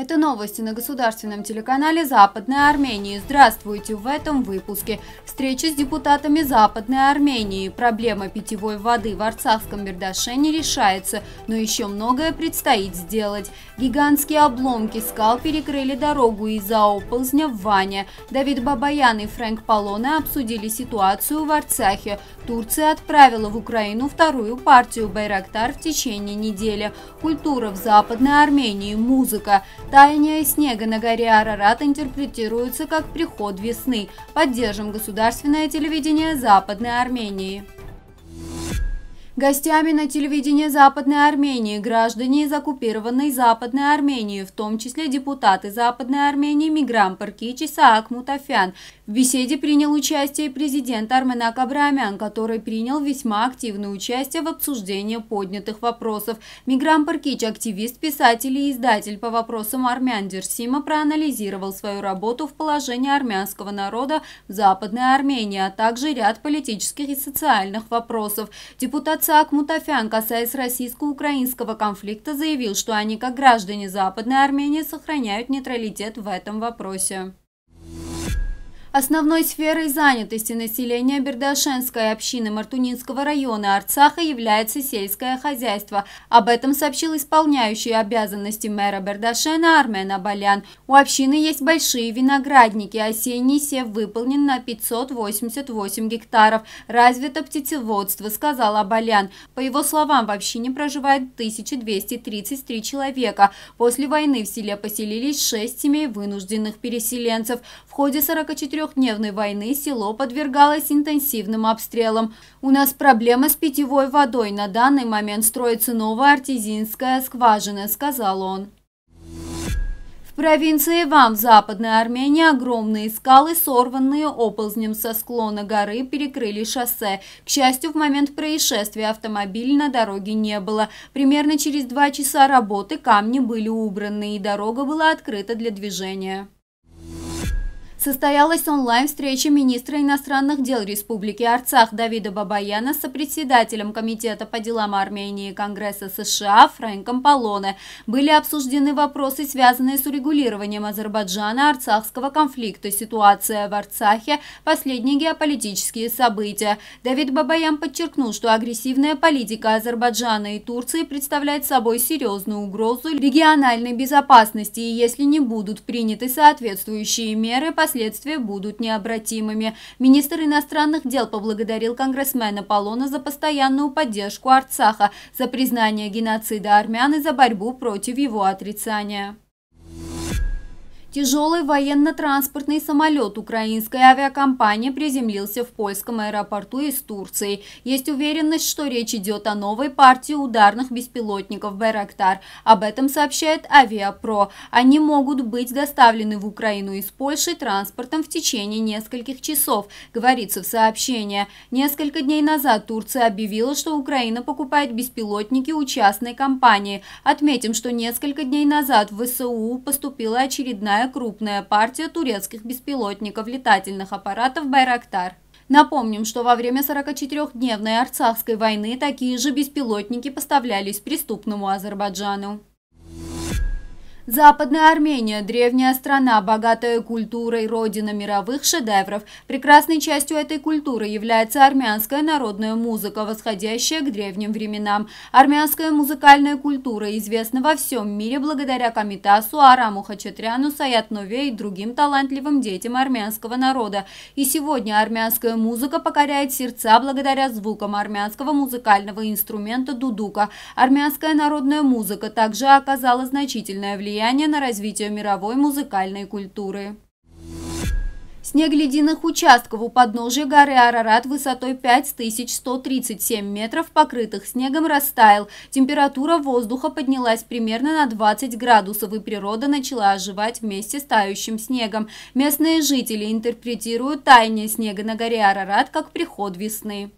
Это новости на государственном телеканале Западной Армении. Здравствуйте в этом выпуске. Встреча с депутатами Западной Армении. Проблема питьевой воды в Арцахском Бердаше не решается, но еще многое предстоит сделать. Гигантские обломки скал перекрыли дорогу из-за оползня в Ване. Давид Бабаян и Фрэнк Полона обсудили ситуацию в Арцахе. Турция отправила в Украину вторую партию «Байрактар» в течение недели. Культура в Западной Армении, музыка. Таяние снега на горе Арарат интерпретируется как приход весны. Поддержим государственное телевидение Западной Армении. Гостями на телевидении Западной Армении граждане из оккупированной Западной Армении, в том числе депутаты Западной Армении Миграм Паркич и Саак Мутафян. В беседе принял участие президент Арменак Абрамян, который принял весьма активное участие в обсуждении поднятых вопросов. Мигран Паркич, активист, писатель и издатель по вопросам армян Дерсима, проанализировал свою работу в положении армянского народа в Западной Армении, а также ряд политических и социальных вопросов. Депутат Саак Мутафян, касаясь российско-украинского конфликта, заявил, что они, как граждане Западной Армении, сохраняют нейтралитет в этом вопросе. Основной сферой занятости населения Бердашенской общины Мартунинского района Арцаха является сельское хозяйство. Об этом сообщил исполняющий обязанности мэра Бердашена Армен Абалян. У общины есть большие виноградники. Осенний сев выполнен на 588 гектаров. Развито птицеводство, сказал Абалян. По его словам, в общине проживает 1233 человека. После войны в селе поселились шесть семей вынужденных переселенцев. В ходе 44 трехдневной войны село подвергалось интенсивным обстрелам. У нас проблема с питьевой водой. На данный момент строится новая артезинская скважина, сказал он. В провинции Вам, Западной Армении, огромные скалы, сорванные оползнем со склона горы, перекрыли шоссе. К счастью, в момент происшествия автомобиля на дороге не было. Примерно через два часа работы камни были убраны, и дорога была открыта для движения состоялась онлайн-встреча министра иностранных дел Республики Арцах Давида Бабаяна с председателем Комитета по делам Армении Конгресса США Фрэнком Полоне. Были обсуждены вопросы, связанные с урегулированием Азербайджана арцахского конфликта, ситуация в Арцахе, последние геополитические события. Давид Бабаян подчеркнул, что агрессивная политика Азербайджана и Турции представляет собой серьезную угрозу региональной безопасности, и если не будут приняты соответствующие меры по последствия будут необратимыми. Министр иностранных дел поблагодарил конгрессмена Полона за постоянную поддержку Арцаха, за признание геноцида армян и за борьбу против его отрицания. Тяжелый военно-транспортный самолет украинской авиакомпании приземлился в польском аэропорту из Турции. Есть уверенность, что речь идет о новой партии ударных беспилотников «Байрактар». Об этом сообщает «Авиапро». Они могут быть доставлены в Украину из Польши транспортом в течение нескольких часов, говорится в сообщении. Несколько дней назад Турция объявила, что Украина покупает беспилотники у частной компании. Отметим, что несколько дней назад в ВСУ поступила очередная крупная партия турецких беспилотников летательных аппаратов «Байрактар». Напомним, что во время 44-дневной Арцахской войны такие же беспилотники поставлялись преступному Азербайджану. Западная Армения – древняя страна, богатая культурой, родина мировых шедевров. Прекрасной частью этой культуры является армянская народная музыка, восходящая к древним временам. Армянская музыкальная культура известна во всем мире благодаря Камитасу, Араму Хачатряну, Саят и другим талантливым детям армянского народа. И сегодня армянская музыка покоряет сердца благодаря звукам армянского музыкального инструмента дудука. Армянская народная музыка также оказала значительное влияние влияние на развитие мировой музыкальной культуры. Снег ледяных участков у подножия горы Арарат высотой 5137 метров, покрытых снегом, растаял. Температура воздуха поднялась примерно на 20 градусов, и природа начала оживать вместе с тающим снегом. Местные жители интерпретируют таяние снега на горе Арарат как приход весны.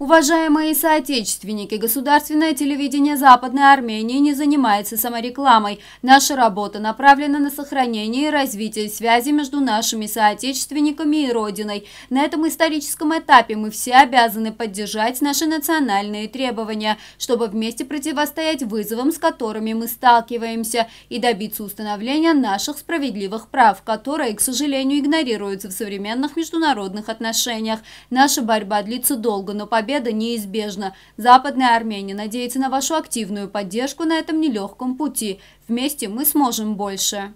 Уважаемые соотечественники, государственное телевидение Западной Армении не занимается саморекламой. Наша работа направлена на сохранение и развитие связи между нашими соотечественниками и Родиной. На этом историческом этапе мы все обязаны поддержать наши национальные требования, чтобы вместе противостоять вызовам, с которыми мы сталкиваемся, и добиться установления наших справедливых прав, которые, к сожалению, игнорируются в современных международных отношениях. Наша борьба длится долго, но победа победа неизбежна. Западная Армения надеется на вашу активную поддержку на этом нелегком пути. Вместе мы сможем больше.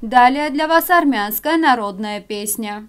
Далее для вас армянская народная песня.